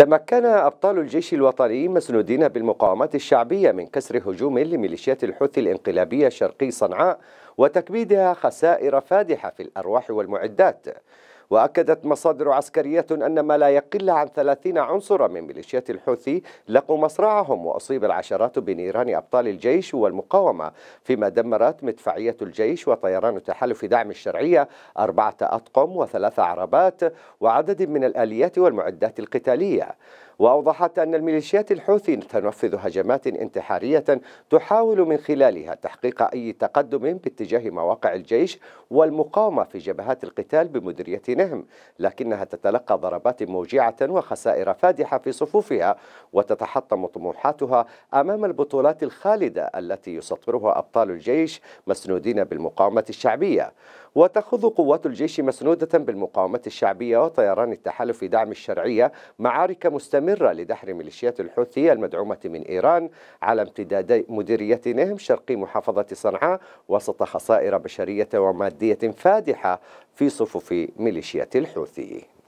تمكن أبطال الجيش الوطني مسنودين بالمقاومات الشعبية من كسر هجوم لميليشيات الحوثي الانقلابية شرقي صنعاء وتكبيدها خسائر فادحة في الأرواح والمعدات وأكدت مصادر عسكرية أن ما لا يقل عن 30 عنصرا من ميليشيات الحوثي لقوا مصرعهم وأصيب العشرات بنيران أبطال الجيش والمقاومة فيما دمرت مدفعية الجيش وطيران تحالف دعم الشرعية أربعة أطقم وثلاث عربات وعدد من الآليات والمعدات القتالية وأوضحت أن الميليشيات الحوثي تنفذ هجمات انتحارية تحاول من خلالها تحقيق أي تقدم باتجاه مواقع الجيش والمقاومة في جبهات القتال بمديرية نهم لكنها تتلقى ضربات موجعة وخسائر فادحة في صفوفها وتتحطم طموحاتها أمام البطولات الخالدة التي يسطرها أبطال الجيش مسنودين بالمقاومة الشعبية وتخوض قوات الجيش مسنودة بالمقاومة الشعبية وطيران التحالف في دعم الشرعية معارك مستمرة لدحر ميليشيات الحوثي المدعومة من إيران على امتداد نهم شرقي محافظة صنعاء وسط خسائر بشرية ومادية فادحة في صفوف ميليشيات الحوثي